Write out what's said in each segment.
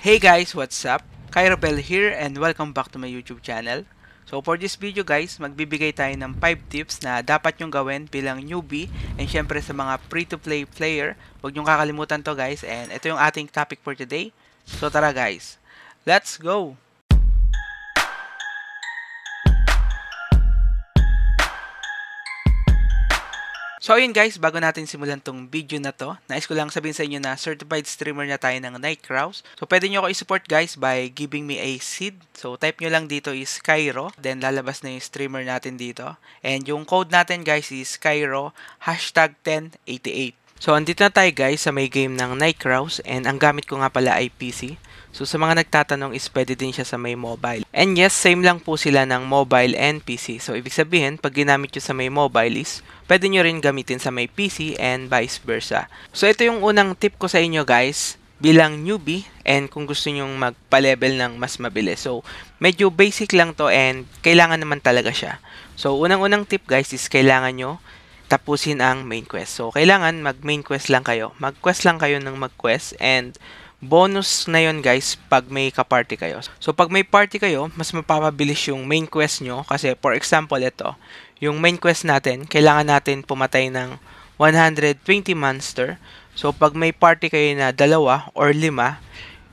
Hey guys, what's up? Cairo Bell here and welcome back to my YouTube channel. So for this video guys, magbibigay tayo ng 5 tips na dapat nyong gawin bilang newbie and syempre sa mga free-to-play player. Huwag nyong kakalimutan to guys and ito yung ating topic for today. So tara guys, let's go! So ayun guys, bago natin simulan tong video na to, nais ko lang sabihin sa inyo na certified streamer na tayo ng Night Crows. So pwede nyo ako i-support guys by giving me a seed. So type nyo lang dito is Cairo, then lalabas na yung streamer natin dito. And yung code natin guys is Cairo hashtag 1088. So andito na tayo guys sa may game ng Night Crows and ang gamit ko nga pala ay PC. So sa mga nagtatanong is pwede din siya sa may mobile. And yes, same lang po sila ng mobile and PC. So ibig sabihin, pag ginamit nyo sa may mobile is pwede nyo rin gamitin sa may PC and vice versa. So ito yung unang tip ko sa inyo guys bilang newbie and kung gusto nyong magpa-level ng mas mabilis. So, medyo basic lang to and kailangan naman talaga siya. So, unang-unang tip guys is kailangan nyo tapusin ang main quest. So, kailangan mag-main quest lang kayo. Mag-quest lang kayo ng mag-quest and bonus na yon guys pag may kaparty kayo. So pag may party kayo, mas mapapabilis yung main quest nyo kasi for example ito, yung main quest natin, kailangan natin pumatay ng 120 monster. So pag may party kayo na dalawa or lima,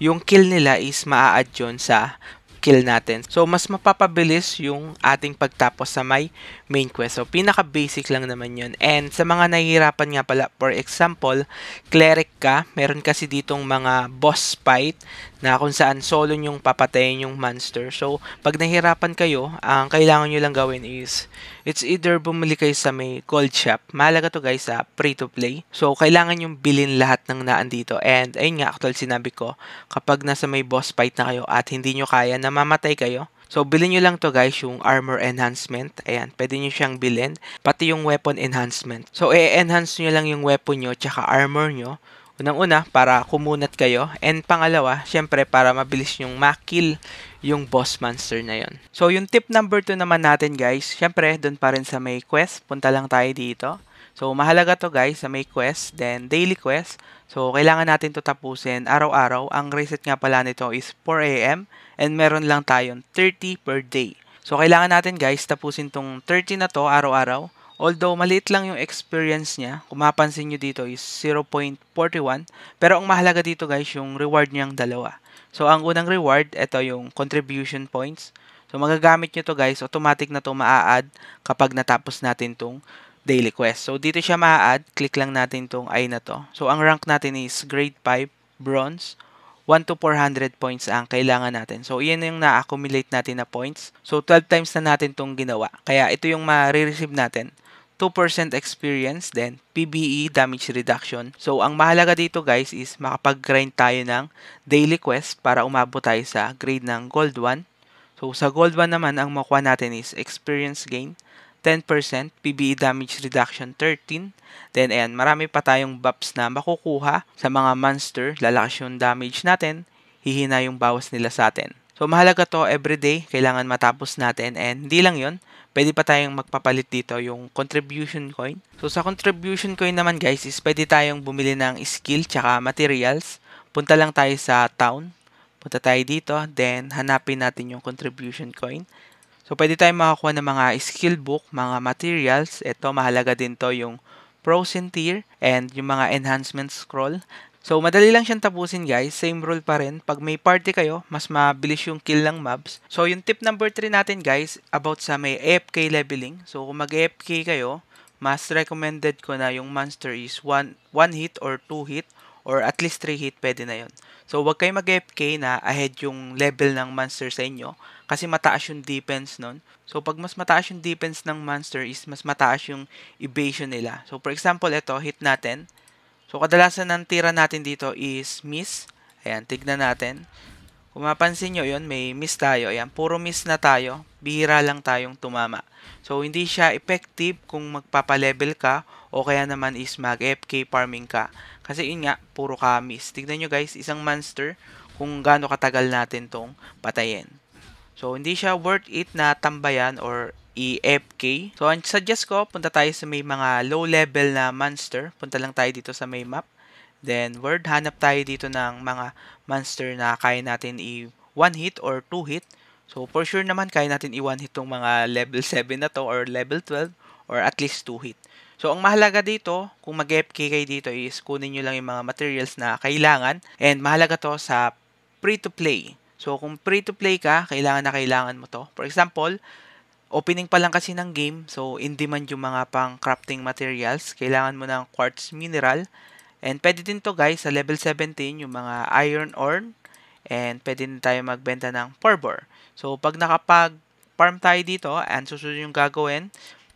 yung kill nila is maa-add yun sa skill natin. So, mas mapapabilis yung ating pagtapos sa may main quest. So, pinaka-basic lang naman yun. And sa mga nahihirapan nga pala, for example, cleric ka, meron kasi ditong mga boss fight na kung saan solo yung papatayin yung monster. So, pag nahirapan kayo, ang kailangan nyo lang gawin is, it's either bumili kayo sa may gold shop. Mahalaga to guys sa ah, free-to-play. So, kailangan yung bilin lahat ng naan dito. And, ayun nga, actual sinabi ko, kapag nasa may boss fight na kayo at hindi nyo kaya, namamatay kayo. So, bilhin nyo lang to guys, yung armor enhancement. Ayan, pwede nyo siyang bilhin. Pati yung weapon enhancement. So, i-enhance nyo lang yung weapon nyo, tsaka armor nyo. Unang-una, para kumunat kayo. And pangalawa, syempre, para mabilis yung makil yung boss monster na yon. So, yung tip number 2 naman natin guys, syempre, dun pa rin sa may quest. Punta lang tayo dito. So, mahalaga to guys sa may quest, then daily quest. So, kailangan natin to tapusin araw-araw. Ang reset nga pala nito is 4am and meron lang tayong 30 per day. So, kailangan natin guys tapusin tong 30 na to araw-araw Although maliit lang yung experience niya, kung mapansin nyo dito is 0.41. Pero ang mahalaga dito guys, yung reward niyang dalawa. So ang unang reward, ito yung contribution points. So magagamit nyo to guys, automatic na to maa-add kapag natapos natin tong daily quest. So dito siya maa-add, click lang natin tong I na to. So ang rank natin is grade 5, bronze. 1 to 400 points ang kailangan natin. So, iyan yung na-accumulate natin na points. So, 12 times na natin itong ginawa. Kaya, ito yung ma-receive natin. 2% experience, then PBE damage reduction. So, ang mahalaga dito guys is makapag-grind tayo ng daily quest para umabot tayo sa grade ng gold 1. So, sa gold 1 naman, ang makuha natin is experience gain, 10%, PBE damage reduction 13. Then, ayan, marami pa tayong buffs na makukuha sa mga monster. Lalakas yung damage natin, hihina yung bawas nila sa atin. So, mahalaga to every day. Kailangan matapos natin. And hindi lang yon pwede pa tayong magpapalit dito yung contribution coin. So, sa contribution coin naman guys is pwede tayong bumili ng skill tsaka materials. Punta lang tayo sa town. Punta tayo dito. Then, hanapin natin yung contribution coin. So, pwede tayong makakuha ng mga skill book, mga materials. eto mahalaga din to yung Frozen tier and yung mga enhancement scroll. So, madali lang siyang tapusin guys. Same rule pa rin. Pag may party kayo, mas mabilis yung kill ng mobs. So, yung tip number 3 natin guys, about sa may AFK leveling. So, kung mag-AFK kayo, mas recommended ko na yung monster is 1 hit or 2 hit or at least 3 hit, pwede na yon. So, wag kayo mag-AFK na ahead yung level ng monster sa inyo kasi mataas yung defense nun. So, pag mas mataas yung defense ng monster is mas mataas yung evasion nila. So, for example, ito, hit natin. So, kadalasan ang tira natin dito is miss. Ayan, tignan natin. Kung mapansin nyo yun, may miss tayo. Ayan, puro miss na tayo. Bihira lang tayong tumama. So, hindi siya effective kung magpapalevel ka o kaya naman is mag-FK farming ka. Kasi yun nga, puro ka miss. Tignan nyo guys, isang monster kung gaano katagal natin tong patayin. So, hindi siya worth it na tambayan or EFK. So, ang suggest ko, punta tayo sa may mga low level na monster. Punta lang tayo dito sa may map. Then, word, hanap tayo dito ng mga monster na kaya natin i-one hit or two hit. So, for sure naman, kaya natin i-one hit tong mga level 7 na to or level 12 or at least two hit. So, ang mahalaga dito, kung mag-FK kayo dito is kunin nyo lang yung mga materials na kailangan. And mahalaga to sa free-to-play. So, kung free-to-play ka, kailangan na kailangan mo to. For example, opening pa lang kasi ng game, so in demand yung mga pang crafting materials. Kailangan mo ng quartz mineral. And pwede din to guys sa level 17 yung mga iron ore and pwede din tayo magbenta ng porbor. So pag nakapag farm tayo dito and susunod yung gagawin,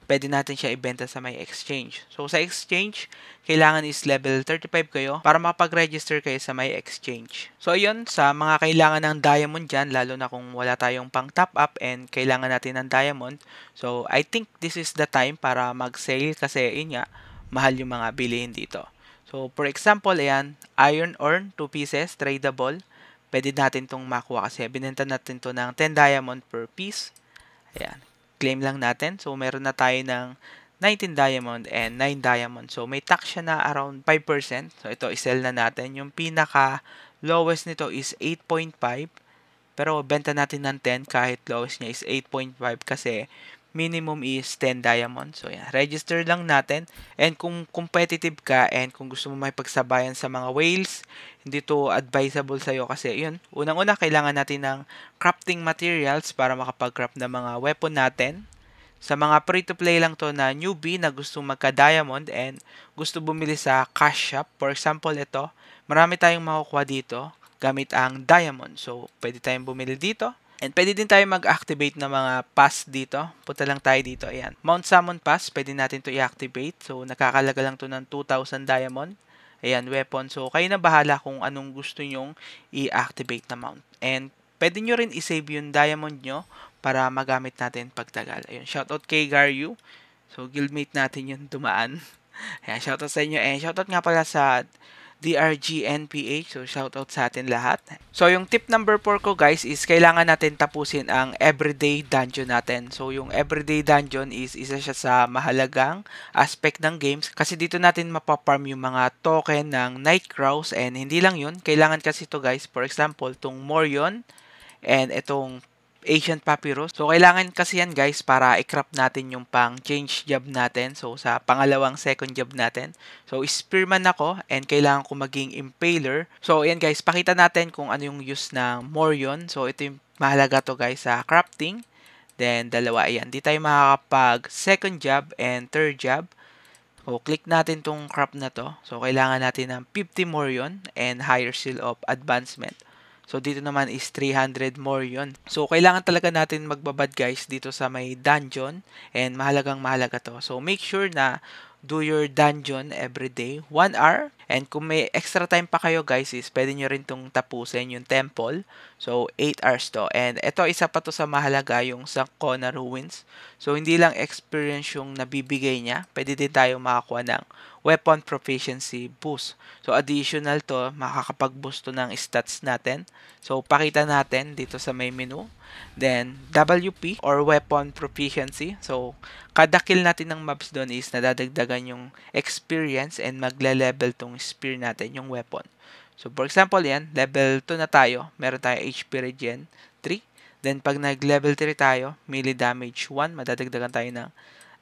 pwede natin siya ibenta sa may exchange. So, sa exchange, kailangan is level 35 kayo para mapag register kayo sa may exchange. So, yun, sa mga kailangan ng diamond dyan, lalo na kung wala tayong pang top up and kailangan natin ng diamond. So, I think this is the time para mag-sale kasi, yun mahal yung mga bilihin dito. So, for example, ayan, iron ore, 2 pieces, tradable. Pwede natin itong makuha kasi binenta natin to ng 10 diamond per piece. Ayan, claim lang natin. So, meron na tayo ng 19 diamond and 9 diamond. So, may tax siya na around 5%. So, ito, isell na natin. Yung pinaka lowest nito is 8.5. Pero, benta natin ng 10 kahit lowest niya is 8.5 kasi minimum is 10 diamond. So, yan. Register lang natin. And kung competitive ka and kung gusto mo may pagsabayan sa mga whales, hindi to advisable sa'yo kasi, yun, unang-una, kailangan natin ng crafting materials para makapag-craft ng mga weapon natin. Sa mga free-to-play lang to na newbie na gusto magka-diamond and gusto bumili sa cash shop. For example, ito, marami tayong makukuha dito gamit ang diamond. So, pwede tayong bumili dito And pwede din tayo mag-activate ng mga pass dito. Punta lang tayo dito. Ayan. Mount Summon Pass, pwede natin to i-activate. So, nakakalaga lang to ng 2,000 diamond. Ayan, weapon. So, kayo na bahala kung anong gusto nyong i-activate na mount. And pwede nyo rin i-save yung diamond nyo para magamit natin pagtagal. Ayun, shoutout kay Garyu. So, guildmate natin yung dumaan. Ayan, shoutout sa inyo. And shoutout nga pala sa DRGNPH. So, shoutout sa atin lahat. So, yung tip number 4 ko guys is kailangan natin tapusin ang everyday dungeon natin. So, yung everyday dungeon is isa siya sa mahalagang aspect ng games kasi dito natin mapaparm yung mga token ng Night Crows and hindi lang yun. Kailangan kasi to guys, for example, tong Morion and itong Asian Papyrus. So, kailangan kasi yan guys para i-crop natin yung pang change job natin. So, sa pangalawang second job natin. So, spearman ako and kailangan ko maging impaler. So, yan guys, pakita natin kung ano yung use ng Morion. So, ito yung mahalaga to guys sa crafting. Then, dalawa, ayan. Di tayo makakapag second job and third job. So, click natin tong crop na to. So, kailangan natin ng 50 Morion and higher seal of advancement. So, dito naman is 300 more yon So, kailangan talaga natin magbabad guys dito sa may dungeon. And mahalagang mahalaga to. So, make sure na do your dungeon every day, 1 hour. And kung may extra time pa kayo guys is pwede nyo rin itong tapusin yung temple. So 8 hours to. And ito isa pa to sa mahalaga yung sa Kona Ruins. So hindi lang experience yung nabibigay niya, pwede din tayo makakuha ng weapon proficiency boost. So, additional to, makakapag-boost to ng stats natin. So, pakita natin dito sa may menu. Then, WP or weapon proficiency. So, kada kill natin ng mobs doon is nadadagdagan yung experience and magle-level tong spear natin, yung weapon. So, for example, yan, level 2 na tayo. Meron tayo HP regen 3. Then, pag nag-level 3 tayo, melee damage 1, madadagdagan tayo ng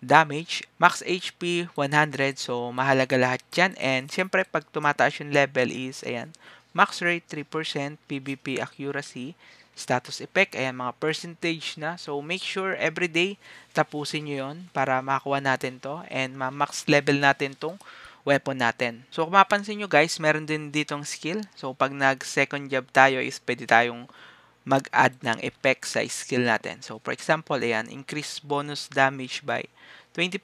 damage, max HP 100 so mahalaga lahat yan. and syempre pag tumataas yung level is ayan max rate 3% PvP accuracy status effect ayan mga percentage na so make sure every day tapusin nyo yon para makakuha natin to and ma-max level natin tong weapon natin. So kung mapansin nyo guys, meron din ditong skill. So pag nag second job tayo is pwede tayong mag-add ng effect sa skill natin. So, for example, ayan, increase bonus damage by 20%,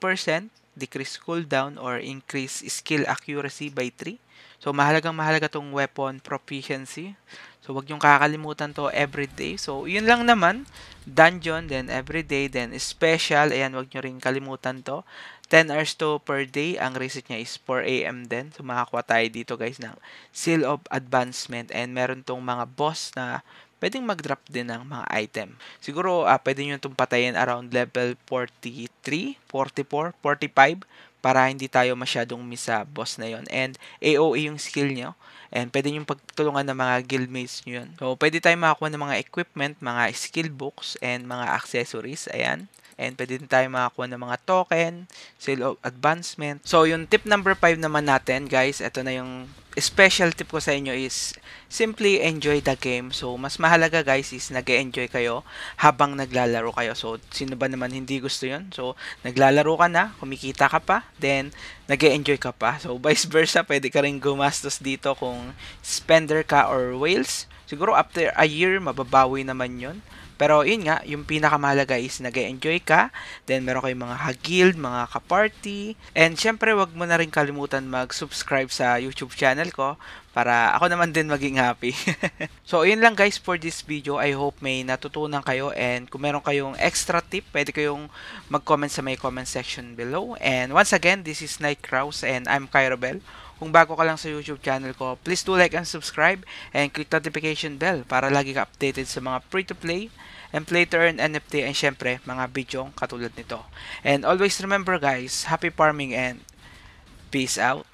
decrease cooldown, or increase skill accuracy by 3. So, mahalagang mahalaga tong weapon proficiency. So, wag yung kakalimutan to every day. So, yun lang naman. Dungeon, then every day, then special. Ayan, wag nyo rin kalimutan to. 10 hours to per day. Ang reset niya is 4 a.m. din. So, makakuha tayo dito guys ng Seal of Advancement. And meron tong mga boss na pwedeng mag-drop din ng mga item. Siguro, uh, pwede nyo itong patayin around level 43, 44, 45 para hindi tayo masyadong miss sa boss na yon And AOE yung skill nyo. And pwede nyo pagtulungan ng mga guildmates nyo yun. So, pwede tayo makakuha ng mga equipment, mga skill books, and mga accessories. Ayan. And pwede din tayo makakuha ng mga token, sale of advancement. So, yung tip number 5 naman natin, guys, ito na yung special tip ko sa inyo is simply enjoy the game. So, mas mahalaga guys is nag enjoy kayo habang naglalaro kayo. So, sino ba naman hindi gusto yon So, naglalaro ka na, kumikita ka pa, then nag enjoy ka pa. So, vice versa, pwede ka rin gumastos dito kung spender ka or whales. Siguro after a year, mababawi naman yon pero yun nga, yung pinakamahalaga is nag enjoy ka, then meron kayong mga ka-guild, mga ka-party, and syempre wag mo na rin kalimutan mag-subscribe sa YouTube channel ko para ako naman din maging happy. so, yun lang guys for this video. I hope may natutunan kayo and kung meron kayong extra tip, pwede kayong mag-comment sa may comment section below. And once again, this is Night Kraus and I'm Kyrobel. Kung bago ka lang sa YouTube channel ko, please do like and subscribe and click notification bell para lagi ka updated sa mga free-to-play and play to earn NFT and syempre mga video katulad nito. And always remember guys, happy farming and peace out.